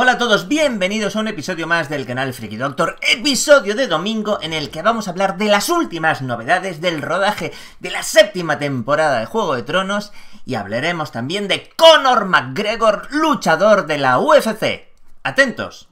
Hola a todos, bienvenidos a un episodio más del canal Freaky Doctor, episodio de domingo en el que vamos a hablar de las últimas novedades del rodaje de la séptima temporada de Juego de Tronos y hablaremos también de Conor McGregor, luchador de la UFC. Atentos.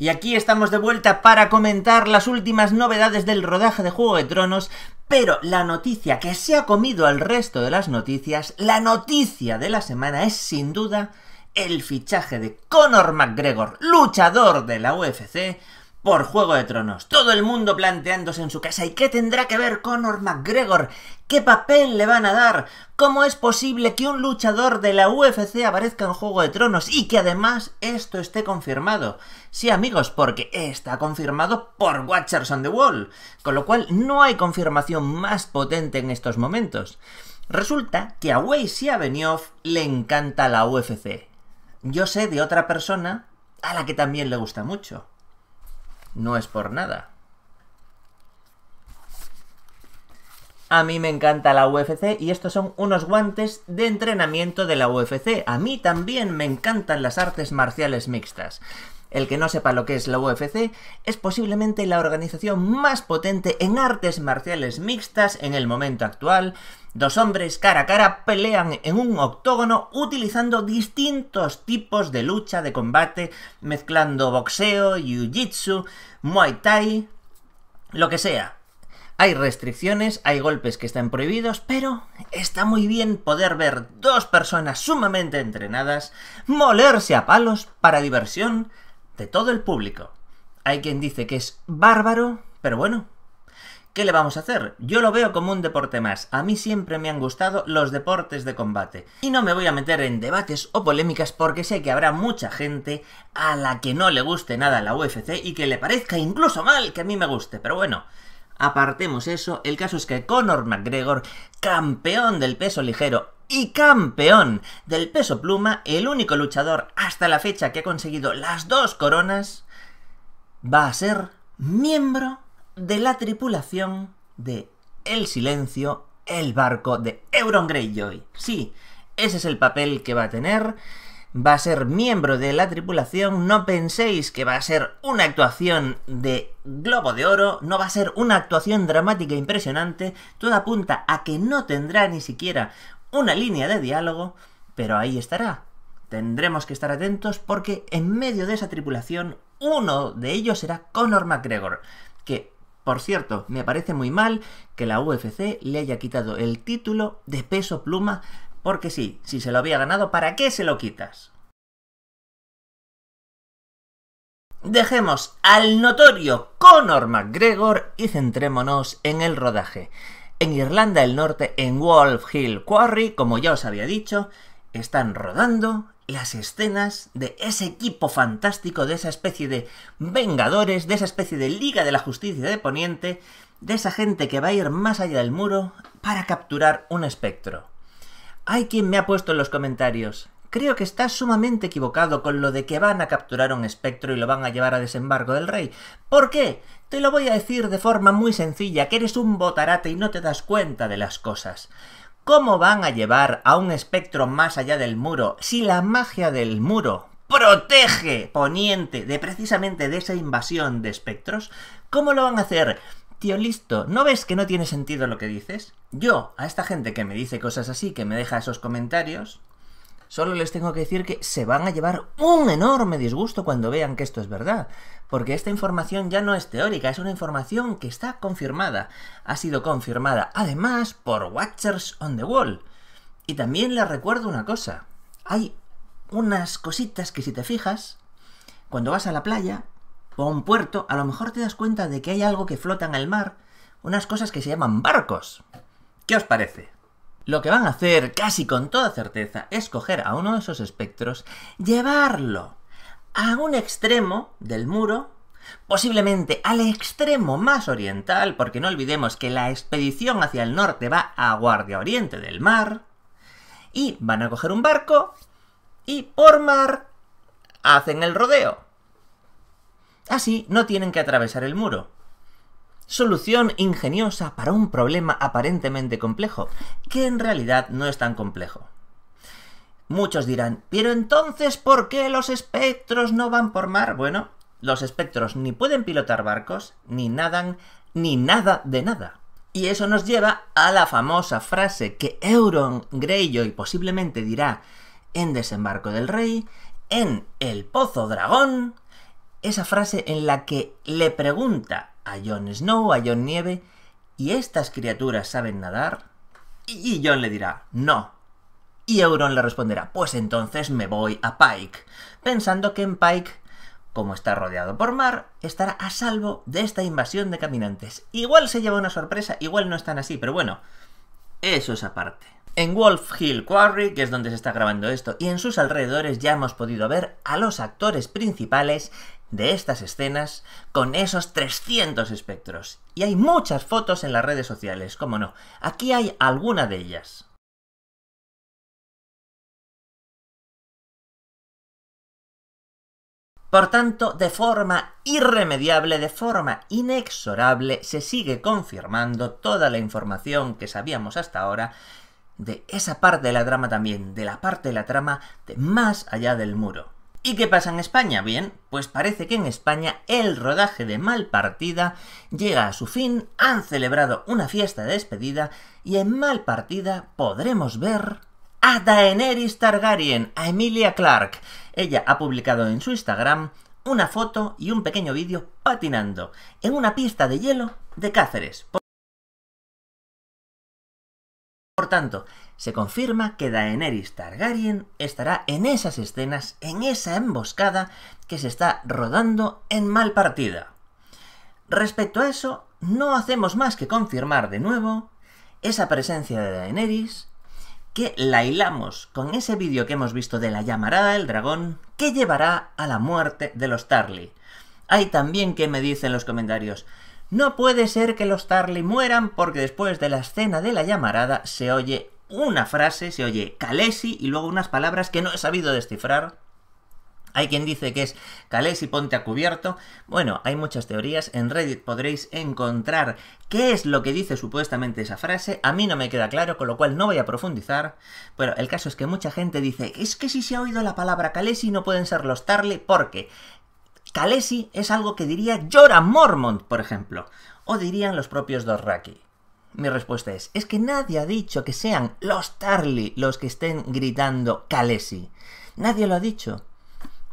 Y aquí estamos de vuelta para comentar las últimas novedades del rodaje de Juego de Tronos, pero la noticia que se ha comido al resto de las noticias, la noticia de la semana es sin duda el fichaje de Conor McGregor, luchador de la UFC, por Juego de Tronos. Todo el mundo planteándose en su casa y qué tendrá que ver Conor McGregor, qué papel le van a dar, cómo es posible que un luchador de la UFC aparezca en Juego de Tronos y que además esto esté confirmado. Sí amigos, porque está confirmado por Watchers on the Wall, con lo cual no hay confirmación más potente en estos momentos. Resulta que a Weiss Benioff le encanta la UFC. Yo sé de otra persona a la que también le gusta mucho no es por nada. A mí me encanta la UFC y estos son unos guantes de entrenamiento de la UFC. A mí también me encantan las artes marciales mixtas. El que no sepa lo que es la UFC es posiblemente la organización más potente en artes marciales mixtas en el momento actual. Dos hombres cara a cara pelean en un octógono utilizando distintos tipos de lucha de combate, mezclando boxeo, jiu-jitsu, muay thai, lo que sea. Hay restricciones, hay golpes que están prohibidos, pero está muy bien poder ver dos personas sumamente entrenadas molerse a palos para diversión de todo el público. Hay quien dice que es bárbaro, pero bueno, ¿qué le vamos a hacer? Yo lo veo como un deporte más. A mí siempre me han gustado los deportes de combate. Y no me voy a meter en debates o polémicas porque sé que habrá mucha gente a la que no le guste nada la UFC y que le parezca incluso mal que a mí me guste. Pero bueno, apartemos eso. El caso es que Conor McGregor, campeón del peso ligero y campeón del peso pluma, el único luchador hasta la fecha que ha conseguido las dos coronas, va a ser miembro de la tripulación de El Silencio, el barco de Euron Greyjoy. Sí, ese es el papel que va a tener. Va a ser miembro de la tripulación. No penséis que va a ser una actuación de Globo de Oro. No va a ser una actuación dramática impresionante. Todo apunta a que no tendrá ni siquiera una línea de diálogo, pero ahí estará. Tendremos que estar atentos porque en medio de esa tripulación uno de ellos será Conor McGregor, que, por cierto, me parece muy mal que la UFC le haya quitado el título de peso pluma, porque sí, si se lo había ganado, ¿para qué se lo quitas? Dejemos al notorio Conor McGregor y centrémonos en el rodaje en Irlanda del Norte, en Wolf Hill Quarry, como ya os había dicho, están rodando las escenas de ese equipo fantástico, de esa especie de Vengadores, de esa especie de Liga de la Justicia de Poniente, de esa gente que va a ir más allá del muro para capturar un espectro. Hay quien me ha puesto en los comentarios, creo que estás sumamente equivocado con lo de que van a capturar un espectro y lo van a llevar a desembarco del rey. ¿Por qué? Te lo voy a decir de forma muy sencilla, que eres un botarate y no te das cuenta de las cosas. ¿Cómo van a llevar a un espectro más allá del muro si la magia del muro protege Poniente de precisamente de esa invasión de espectros? ¿Cómo lo van a hacer? Tío listo, ¿no ves que no tiene sentido lo que dices? Yo, a esta gente que me dice cosas así, que me deja esos comentarios, Solo les tengo que decir que se van a llevar un enorme disgusto cuando vean que esto es verdad, porque esta información ya no es teórica, es una información que está confirmada. Ha sido confirmada además por Watchers on the Wall. Y también les recuerdo una cosa. Hay unas cositas que si te fijas, cuando vas a la playa o a un puerto, a lo mejor te das cuenta de que hay algo que flota en el mar, unas cosas que se llaman barcos. ¿Qué os parece? lo que van a hacer casi con toda certeza es coger a uno de esos espectros, llevarlo a un extremo del muro, posiblemente al extremo más oriental, porque no olvidemos que la expedición hacia el norte va a Guardia Oriente del Mar, y van a coger un barco y por mar hacen el rodeo. Así no tienen que atravesar el muro. Solución ingeniosa para un problema aparentemente complejo, que en realidad no es tan complejo. Muchos dirán, pero entonces, ¿por qué los espectros no van por mar? Bueno, los espectros ni pueden pilotar barcos, ni nadan, ni nada de nada. Y eso nos lleva a la famosa frase que Euron Greyjoy posiblemente dirá en Desembarco del Rey, en El Pozo Dragón, esa frase en la que le pregunta a Jon Snow, a Jon Nieve, y estas criaturas saben nadar. Y John le dirá, no. Y Euron le responderá, pues entonces me voy a Pike, pensando que en Pike, como está rodeado por mar, estará a salvo de esta invasión de caminantes. Igual se lleva una sorpresa, igual no están así, pero bueno, eso es aparte. En Wolf Hill Quarry, que es donde se está grabando esto, y en sus alrededores ya hemos podido ver a los actores principales de estas escenas con esos 300 espectros. Y hay muchas fotos en las redes sociales, cómo no. Aquí hay alguna de ellas. Por tanto, de forma irremediable, de forma inexorable, se sigue confirmando toda la información que sabíamos hasta ahora de esa parte de la trama también, de la parte de la trama de más allá del muro. ¿Y qué pasa en España? Bien, pues parece que en España el rodaje de Malpartida llega a su fin, han celebrado una fiesta de despedida y en Malpartida podremos ver a Daenerys Targaryen, a Emilia Clark. Ella ha publicado en su Instagram una foto y un pequeño vídeo patinando en una pista de hielo de Cáceres. tanto, se confirma que Daenerys Targaryen estará en esas escenas, en esa emboscada que se está rodando en mal partida. Respecto a eso, no hacemos más que confirmar de nuevo esa presencia de Daenerys, que la hilamos con ese vídeo que hemos visto de la llamarada del dragón que llevará a la muerte de los Tarly. Hay también que me dicen en los comentarios, no puede ser que los Tarly mueran porque después de la escena de la llamarada se oye una frase, se oye Kalesi y luego unas palabras que no he sabido descifrar. Hay quien dice que es Kalesi ponte a cubierto. Bueno, hay muchas teorías. En Reddit podréis encontrar qué es lo que dice supuestamente esa frase. A mí no me queda claro, con lo cual no voy a profundizar. Pero el caso es que mucha gente dice, es que si se ha oído la palabra Kalesi, no pueden ser los Tarly porque Kalesi es algo que diría Jorah Mormont, por ejemplo, o dirían los propios Raki. Mi respuesta es, es que nadie ha dicho que sean los Tarly los que estén gritando Kalesi. Nadie lo ha dicho.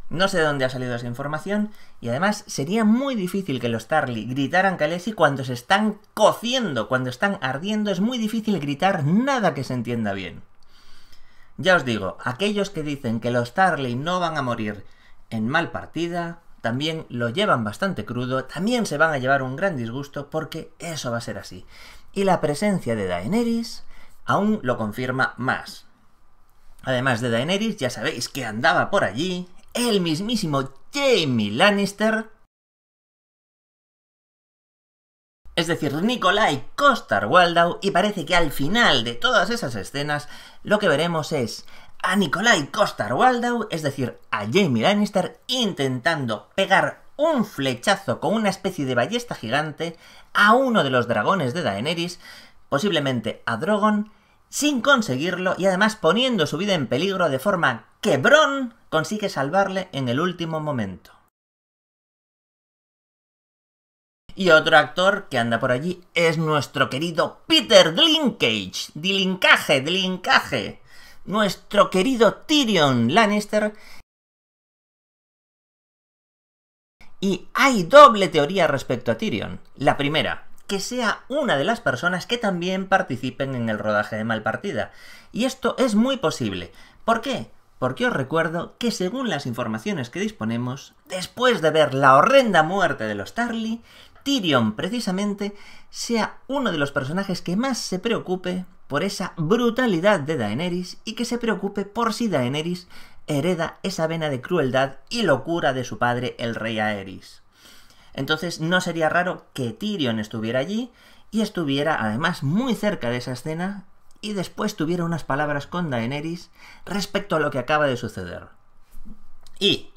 No sé de dónde ha salido esa información y además sería muy difícil que los Tarly gritaran Kalesi cuando se están cociendo, cuando están ardiendo, es muy difícil gritar nada que se entienda bien. Ya os digo, aquellos que dicen que los Tarly no van a morir en mal partida, también lo llevan bastante crudo, también se van a llevar un gran disgusto porque eso va a ser así. Y la presencia de Daenerys aún lo confirma más. Además de Daenerys, ya sabéis que andaba por allí el mismísimo Jamie Lannister. Es decir, Nicolai Costar Waldau, y parece que al final de todas esas escenas lo que veremos es a Nikolai Costar-Waldau, es decir, a Jamie Lannister, intentando pegar un flechazo con una especie de ballesta gigante a uno de los dragones de Daenerys, posiblemente a Drogon, sin conseguirlo y además poniendo su vida en peligro de forma que Bron consigue salvarle en el último momento. Y otro actor que anda por allí es nuestro querido Peter Dlinkage. Dilincaje, Dilincaje nuestro querido Tyrion Lannister. Y hay doble teoría respecto a Tyrion. La primera, que sea una de las personas que también participen en el rodaje de Malpartida. Y esto es muy posible. ¿Por qué? Porque os recuerdo que según las informaciones que disponemos, después de ver la horrenda muerte de los Tarly, Tyrion precisamente sea uno de los personajes que más se preocupe por esa brutalidad de Daenerys y que se preocupe por si Daenerys hereda esa vena de crueldad y locura de su padre el rey Aerys. Entonces no sería raro que Tyrion estuviera allí y estuviera además muy cerca de esa escena y después tuviera unas palabras con Daenerys respecto a lo que acaba de suceder. Y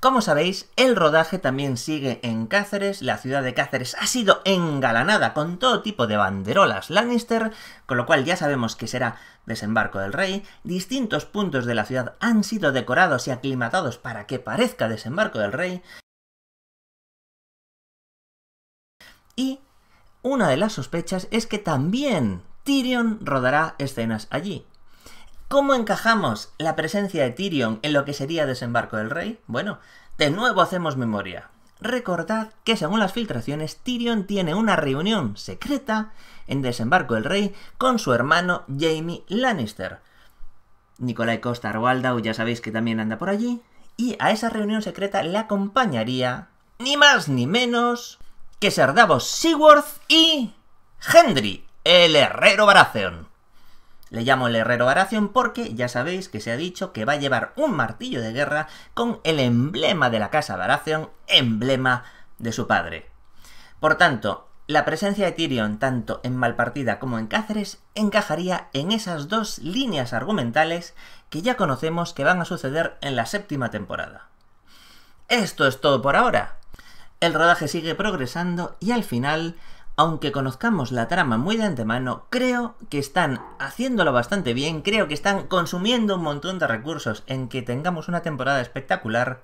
como sabéis, el rodaje también sigue en Cáceres, la ciudad de Cáceres ha sido engalanada con todo tipo de banderolas Lannister, con lo cual ya sabemos que será desembarco del rey, distintos puntos de la ciudad han sido decorados y aclimatados para que parezca desembarco del rey, y una de las sospechas es que también Tyrion rodará escenas allí, ¿Cómo encajamos la presencia de Tyrion en lo que sería desembarco del rey? Bueno, de nuevo hacemos memoria. Recordad que según las filtraciones, Tyrion tiene una reunión secreta en Desembarco del Rey con su hermano Jamie Lannister. Nicolai costa Arwaldau ya sabéis que también anda por allí, y a esa reunión secreta le acompañaría ni más ni menos que Ser Davos Seaworth y Hendry, el herrero Baratheon. Le llamo el herrero Baratheon porque ya sabéis que se ha dicho que va a llevar un martillo de guerra con el emblema de la casa Baratheon, emblema de su padre. Por tanto, la presencia de Tyrion tanto en Malpartida como en Cáceres encajaría en esas dos líneas argumentales que ya conocemos que van a suceder en la séptima temporada. Esto es todo por ahora. El rodaje sigue progresando y al final aunque conozcamos la trama muy de antemano, creo que están haciéndolo bastante bien, creo que están consumiendo un montón de recursos en que tengamos una temporada espectacular.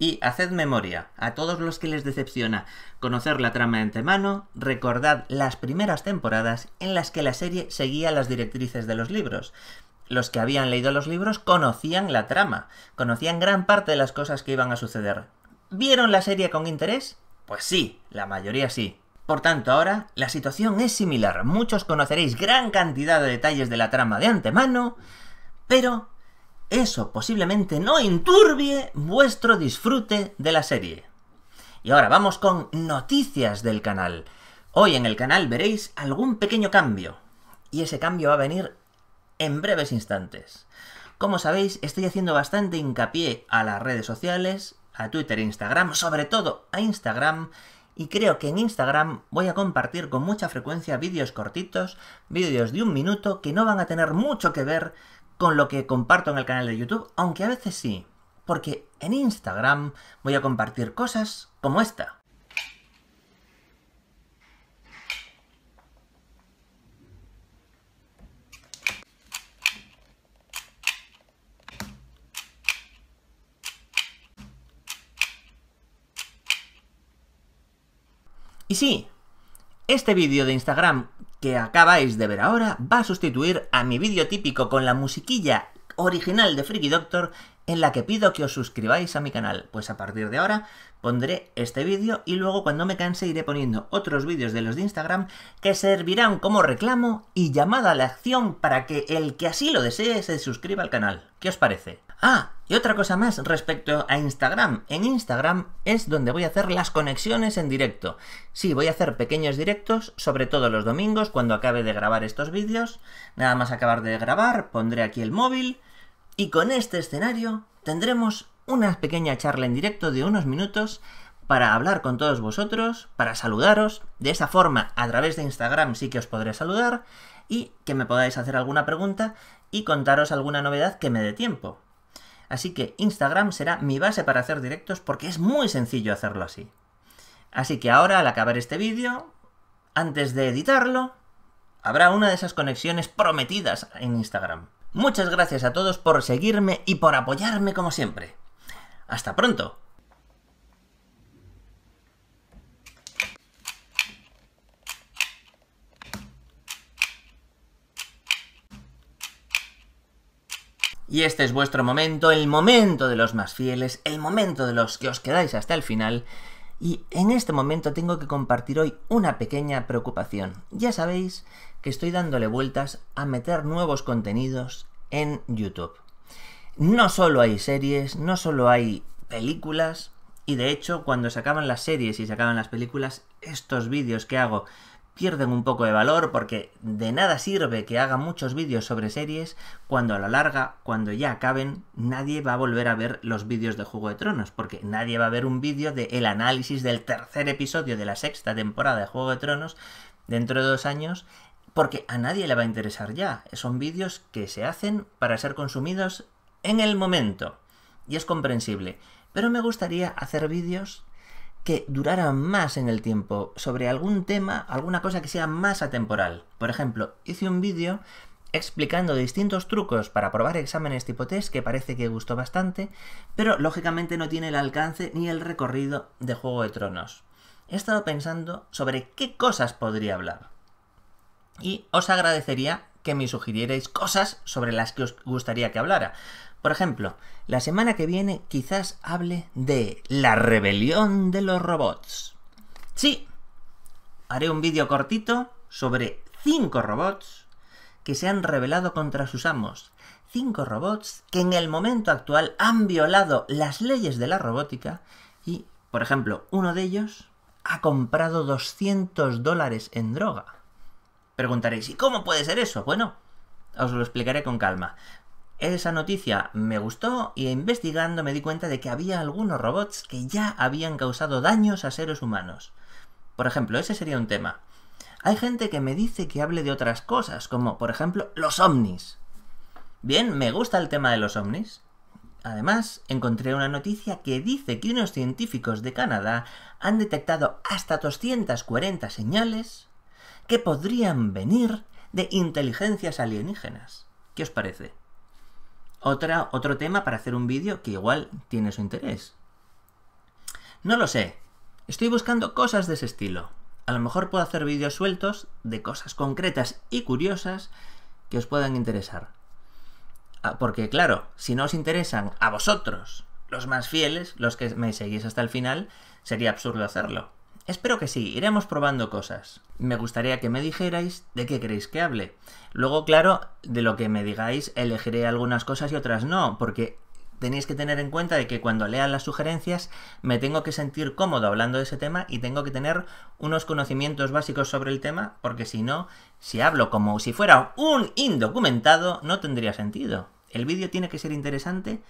Y haced memoria, a todos los que les decepciona conocer la trama de antemano, recordad las primeras temporadas en las que la serie seguía las directrices de los libros. Los que habían leído los libros conocían la trama, conocían gran parte de las cosas que iban a suceder. ¿Vieron la serie con interés? Pues sí, la mayoría sí, por tanto, ahora la situación es similar. Muchos conoceréis gran cantidad de detalles de la trama de antemano, pero eso posiblemente no inturbie vuestro disfrute de la serie. Y ahora vamos con noticias del canal. Hoy en el canal veréis algún pequeño cambio, y ese cambio va a venir en breves instantes. Como sabéis, estoy haciendo bastante hincapié a las redes sociales, a Twitter e Instagram, sobre todo a Instagram, y creo que en Instagram voy a compartir con mucha frecuencia vídeos cortitos, vídeos de un minuto que no van a tener mucho que ver con lo que comparto en el canal de YouTube, aunque a veces sí, porque en Instagram voy a compartir cosas como esta. Y sí, este vídeo de Instagram que acabáis de ver ahora va a sustituir a mi vídeo típico con la musiquilla original de Freaky Doctor en la que pido que os suscribáis a mi canal. Pues a partir de ahora pondré este vídeo y luego cuando me canse iré poniendo otros vídeos de los de Instagram que servirán como reclamo y llamada a la acción para que el que así lo desee se suscriba al canal. ¿Qué os parece? Ah, y otra cosa más respecto a Instagram. En Instagram es donde voy a hacer las conexiones en directo. Sí, voy a hacer pequeños directos, sobre todo los domingos, cuando acabe de grabar estos vídeos. Nada más acabar de grabar, pondré aquí el móvil. Y con este escenario tendremos una pequeña charla en directo de unos minutos para hablar con todos vosotros, para saludaros. De esa forma, a través de Instagram sí que os podré saludar y que me podáis hacer alguna pregunta y contaros alguna novedad que me dé tiempo. Así que Instagram será mi base para hacer directos porque es muy sencillo hacerlo así. Así que ahora al acabar este vídeo, antes de editarlo, habrá una de esas conexiones prometidas en Instagram. Muchas gracias a todos por seguirme y por apoyarme como siempre. Hasta pronto. Y este es vuestro momento, el momento de los más fieles, el momento de los que os quedáis hasta el final. Y en este momento tengo que compartir hoy una pequeña preocupación. Ya sabéis que estoy dándole vueltas a meter nuevos contenidos en YouTube. No solo hay series, no solo hay películas, y de hecho cuando se acaban las series y se acaban las películas, estos vídeos que hago pierden un poco de valor porque de nada sirve que haga muchos vídeos sobre series cuando a la larga, cuando ya acaben, nadie va a volver a ver los vídeos de Juego de Tronos, porque nadie va a ver un vídeo del análisis del tercer episodio de la sexta temporada de Juego de Tronos dentro de dos años, porque a nadie le va a interesar ya. Son vídeos que se hacen para ser consumidos en el momento, y es comprensible. Pero me gustaría hacer vídeos que durara más en el tiempo, sobre algún tema, alguna cosa que sea más atemporal. Por ejemplo, hice un vídeo explicando distintos trucos para probar exámenes tipo test que parece que gustó bastante, pero lógicamente no tiene el alcance ni el recorrido de Juego de Tronos. He estado pensando sobre qué cosas podría hablar. Y os agradecería que me sugirierais cosas sobre las que os gustaría que hablara. Por ejemplo, la semana que viene quizás hable de la rebelión de los robots. Sí, haré un vídeo cortito sobre cinco robots que se han rebelado contra sus amos. Cinco robots que en el momento actual han violado las leyes de la robótica y, por ejemplo, uno de ellos ha comprado 200 dólares en droga. Preguntaréis, ¿y cómo puede ser eso? Bueno, os lo explicaré con calma. Esa noticia me gustó y investigando me di cuenta de que había algunos robots que ya habían causado daños a seres humanos. Por ejemplo, ese sería un tema. Hay gente que me dice que hable de otras cosas, como por ejemplo los ovnis. Bien, me gusta el tema de los ovnis. Además, encontré una noticia que dice que unos científicos de Canadá han detectado hasta 240 señales que podrían venir de inteligencias alienígenas. ¿Qué os parece? otra, otro tema para hacer un vídeo que igual tiene su interés. No lo sé. Estoy buscando cosas de ese estilo. A lo mejor puedo hacer vídeos sueltos de cosas concretas y curiosas que os puedan interesar. Ah, porque claro, si no os interesan a vosotros, los más fieles, los que me seguís hasta el final, sería absurdo hacerlo. Espero que sí, iremos probando cosas. Me gustaría que me dijerais de qué queréis que hable. Luego, claro, de lo que me digáis elegiré algunas cosas y otras no, porque tenéis que tener en cuenta de que cuando lean las sugerencias me tengo que sentir cómodo hablando de ese tema y tengo que tener unos conocimientos básicos sobre el tema, porque si no, si hablo como si fuera un indocumentado, no tendría sentido. El vídeo tiene que ser interesante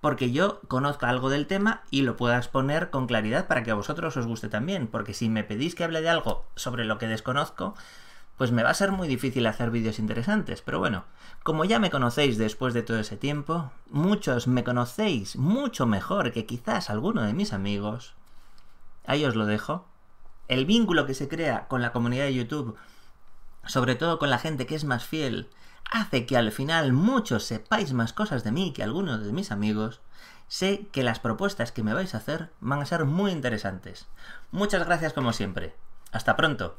porque yo conozca algo del tema y lo pueda exponer con claridad para que a vosotros os guste también, porque si me pedís que hable de algo sobre lo que desconozco, pues me va a ser muy difícil hacer vídeos interesantes, pero bueno, como ya me conocéis después de todo ese tiempo, muchos me conocéis mucho mejor que quizás alguno de mis amigos, ahí os lo dejo, el vínculo que se crea con la comunidad de YouTube, sobre todo con la gente que es más fiel, hace que al final muchos sepáis más cosas de mí que algunos de mis amigos, sé que las propuestas que me vais a hacer van a ser muy interesantes. Muchas gracias como siempre. Hasta pronto.